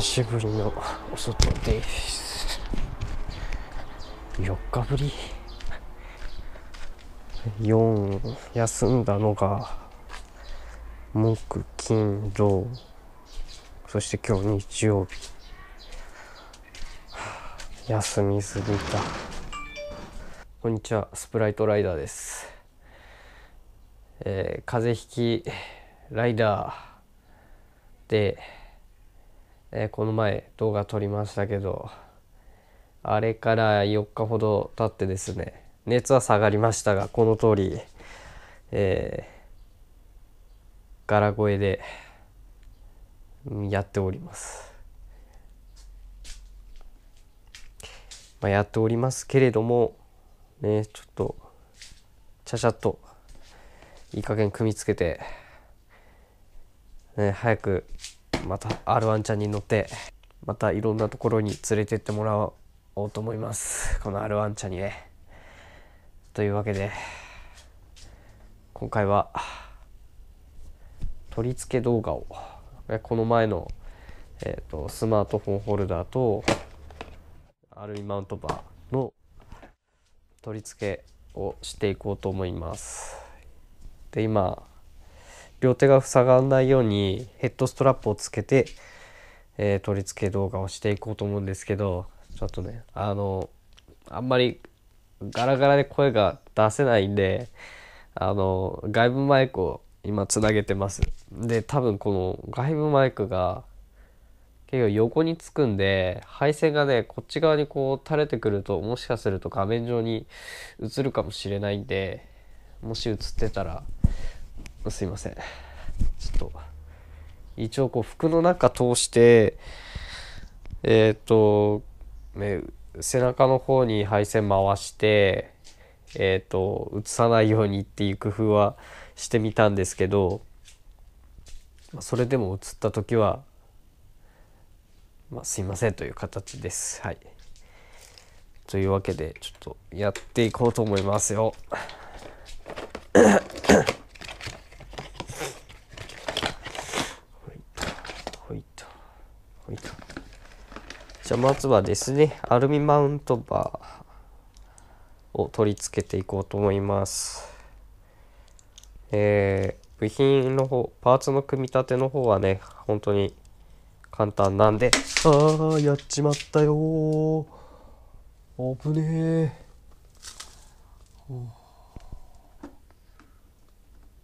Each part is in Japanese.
久しぶりのお外です4日ぶり4休んだのが木金土そして今日日曜日休みすぎたこんにちはスプライトライダーです、えー、風邪ひきライダーでえー、この前動画撮りましたけど、あれから4日ほど経ってですね、熱は下がりましたが、この通り、えー、ガラ声で、やっております。まあ、やっておりますけれども、ね、ちょっと、ちゃちゃっと、いい加減組みつけて、ね、早くまた R1 ちゃんに乗ってまたいろんなところに連れてってもらおうと思いますこの R1 ちゃんにねというわけで今回は取り付け動画をこの前の、えーと、スマートフォンホルダーと RE マウントバーの取り付けをしていこうと思いますで今両手が塞がらないようにヘッドストラップをつけて、えー、取り付け動画をしていこうと思うんですけどちょっとねあのあんまりガラガラで声が出せないんであの外部マイクを今つなげてますで多分この外部マイクが結構横につくんで配線がねこっち側にこう垂れてくるともしかすると画面上に映るかもしれないんでもし映ってたらすいませんちょっと一応こう服の中通してえっ、ー、と、ね、背中の方に配線回してえっ、ー、と映さないようにっていう工夫はしてみたんですけどそれでも映った時は、まあ、すいませんという形ですはいというわけでちょっとやっていこうと思いますよじゃあまずはですねアルミマウントバーを取り付けていこうと思いますえー、部品の方パーツの組み立ての方はね本当に簡単なんでああやっちまったよー危ねえこ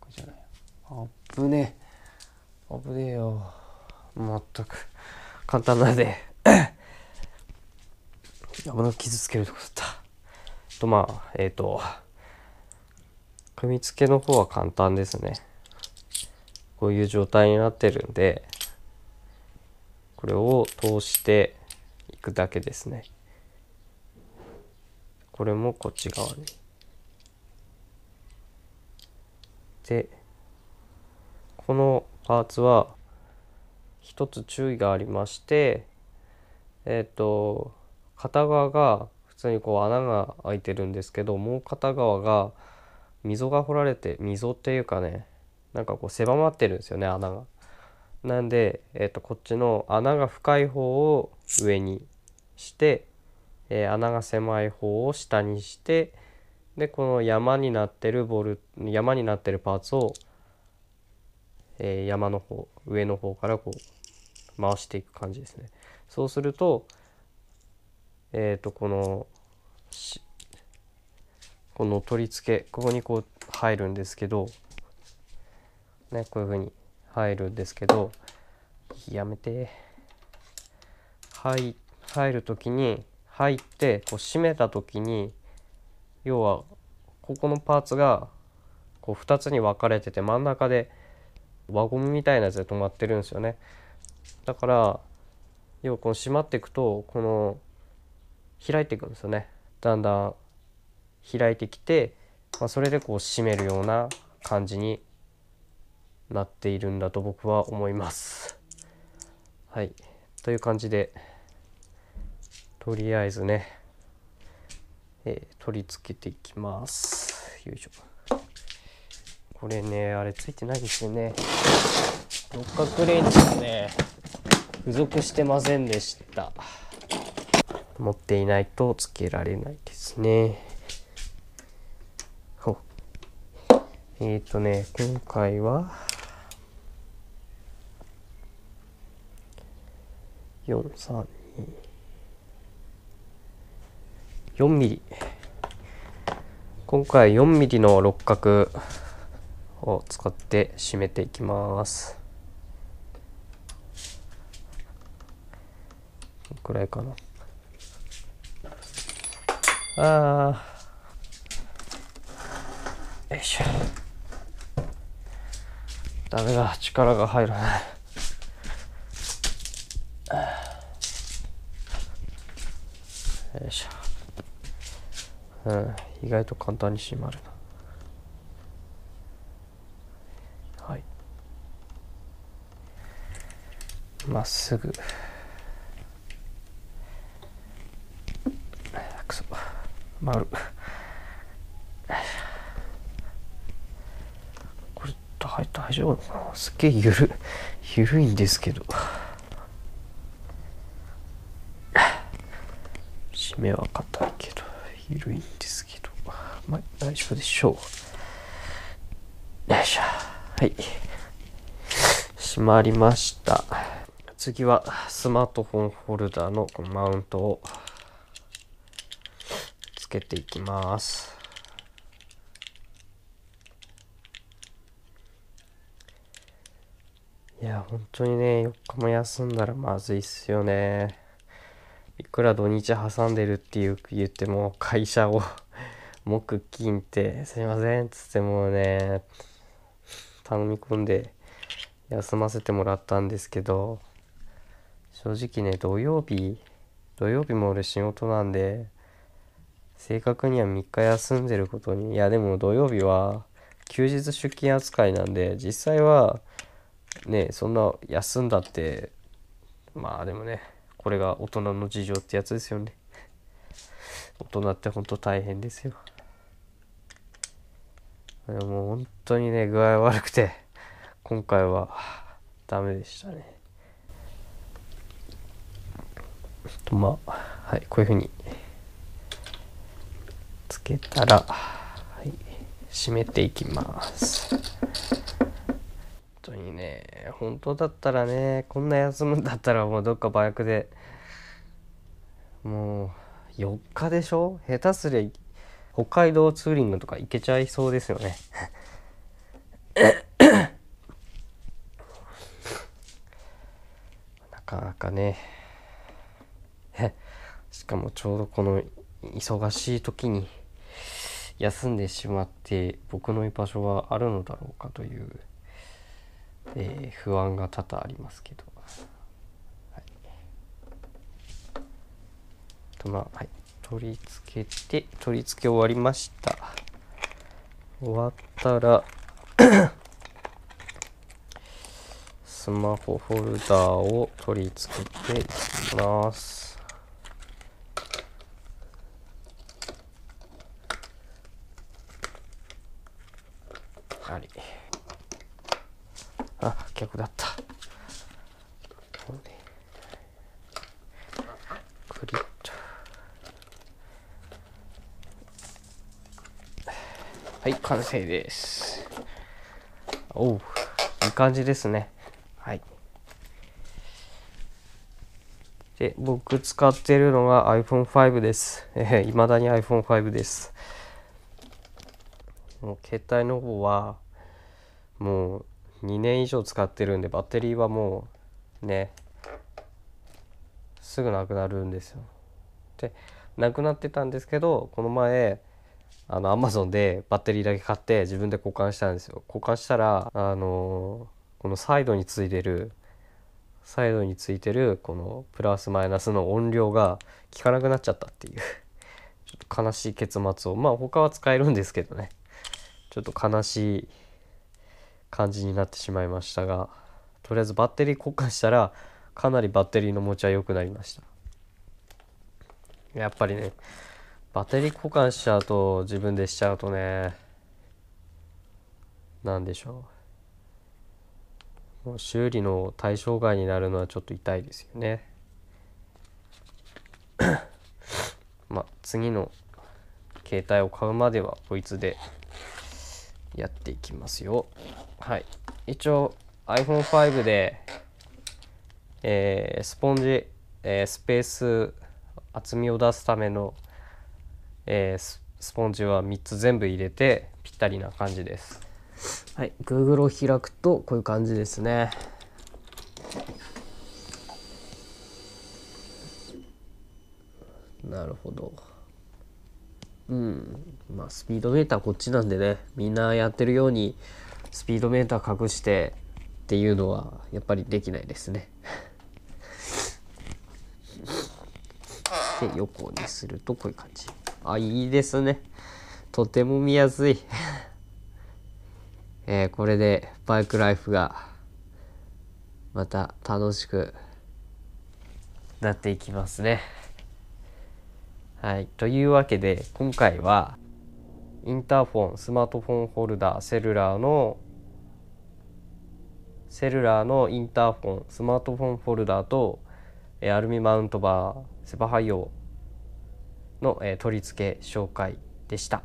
れじゃない危ねえ危ねえよまったく簡単なんで傷つけるとこだったとまあえっ、ー、と組み付けの方は簡単ですねこういう状態になってるんでこれを通していくだけですねこれもこっち側にでこのパーツは一つ注意がありましてえっ、ー、と片側が普通にこう穴が開いてるんですけどもう片側が溝が掘られて溝っていうかねなんかこう狭まってるんですよね穴が。なんで、えー、とこっちの穴が深い方を上にして、えー、穴が狭い方を下にしてでこの山になってるボル山になってるパーツを、えー、山の方上の方からこう回していく感じですね。そうすると、えっ、ー、とこのこの取り付けここにこう入るんですけど、ね、こういうふうに入るんですけどやめて入入る時に入ってこう閉めた時に要はここのパーツがこう2つに分かれてて真ん中で輪ゴムみたいなやつで止まってるんですよねだから要はこの閉まっていくとこの開いていくんですよねだんだん開いてきて、まあ、それでこう締めるような感じになっているんだと僕は思います。はいという感じでとりあえずね、えー、取り付けていきます。よいしょこれねあれついてないですよね。六角レンチがね付属してませんでした。持っていないとつけられないですね。えっ、ー、とね、今回は、4、3、2、4ミリ。今回4ミリの六角を使って締めていきます。こくらいかな。ああ。よいしょダメだ力が入らないよいしょうん意外と簡単に閉まるなはいまっすぐ。回る これ大大丈夫かなすっげえゆるゆる いんですけど 締めは硬いけどゆるいんですけどまあ大丈夫でしょうよいしょはい閉まりました次はスマートフォンホルダーのマウントをつけていきます。いや、本当にね、4日も休んだらまずいっすよね。いくら土日挟んでるって言っても、会社を木 金ってすいませんっつってもうね、頼み込んで休ませてもらったんですけど、正直ね、土曜日、土曜日も俺仕事なんで、正確には3日休んでることにいやでも土曜日は休日出勤扱いなんで実際はねそんな休んだってまあでもねこれが大人の事情ってやつですよね大人ってほんと大変ですよでも本当にね具合悪くて今回はダメでしたねとまあはいこういうふうにつけたら、はい、締めていきます本当にね本当だったらねこんな休むんだったらもうどっかバイクでもう4日でしょ下手すりゃ北海道ツーリングとか行けちゃいそうですよね なかなかねしかもちょうどこの忙しい時に休んでしまって僕の居場所はあるのだろうかという、えー、不安が多々ありますけど、はい、とまあ、はい、取り付けて取り付け終わりました終わったらスマホフォルダーを取り付けていきますありあ逆だったクリッとはい完成ですおういい感じですねはいで僕使ってるのが iPhone5 ですいま、えー、だに iPhone5 ですもう携帯の方はもう2年以上使ってるんでバッテリーはもうねすぐなくなるんですよ。でなくなってたんですけどこの前あの Amazon でバッテリーだけ買って自分で交換したんですよ。交換したらあのー、このサイドについてるサイドについてるこのプラスマイナスの音量が効かなくなっちゃったっていうちょっと悲しい結末をまあ他は使えるんですけどねちょっと悲しい感じになってしまいましたがとりあえずバッテリー交換したらかなりバッテリーの持ちは良くなりましたやっぱりねバッテリー交換しちゃうと自分でしちゃうとね何でしょうもう修理の対象外になるのはちょっと痛いですよね まあ次の携帯を買うまではこいつでやっていきますよ。はい。一応 iPhone5 で、えー、スポンジ、えー、スペース厚みを出すための、えー、スポンジは3つ全部入れてぴったりな感じです。はい、Google を開くとこういう感じですね。なるほど。うん。まあ、スピードメーターこっちなんでね、みんなやってるように、スピードメーター隠してっていうのは、やっぱりできないですね。で、横にするとこういう感じ。あ、いいですね。とても見やすい。えー、これでバイクライフが、また楽しくなっていきますね。はい、というわけで今回はインターフォンスマートフォンホルダーセルラーのセルラーのインターフォンスマートフォンホルダーと、えアルミマウントバーセパハイオの、え取り付け紹介でした。